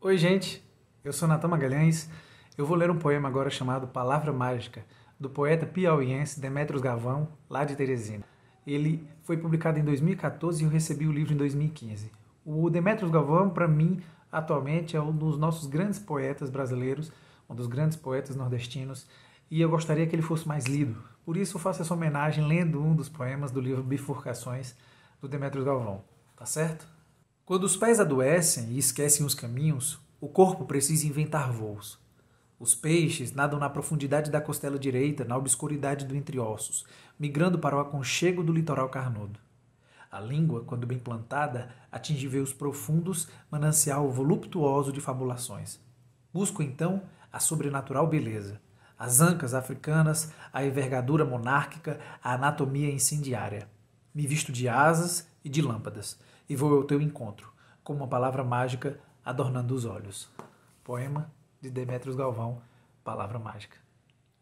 Oi, gente. Eu sou Natan Magalhães. Eu vou ler um poema agora chamado Palavra Mágica, do poeta piauiense Demetrios Gavão, lá de Teresina. Ele foi publicado em 2014 e eu recebi o livro em 2015. O Demetrios Gavão, para mim, atualmente é um dos nossos grandes poetas brasileiros, um dos grandes poetas nordestinos, e eu gostaria que ele fosse mais lido. Por isso, eu faço essa homenagem lendo um dos poemas do livro Bifurcações, do Demetrios Galvão. Tá certo? Quando os pés adoecem e esquecem os caminhos, o corpo precisa inventar voos. Os peixes nadam na profundidade da costela direita, na obscuridade do entreossos, migrando para o aconchego do litoral carnudo. A língua, quando bem plantada, atinge veios profundos, manancial voluptuoso de fabulações. Busco então a sobrenatural beleza, as ancas africanas, a envergadura monárquica, a anatomia incendiária me visto de asas e de lâmpadas, e vou ao teu encontro, com uma palavra mágica adornando os olhos. Poema de Demetrios Galvão, Palavra Mágica.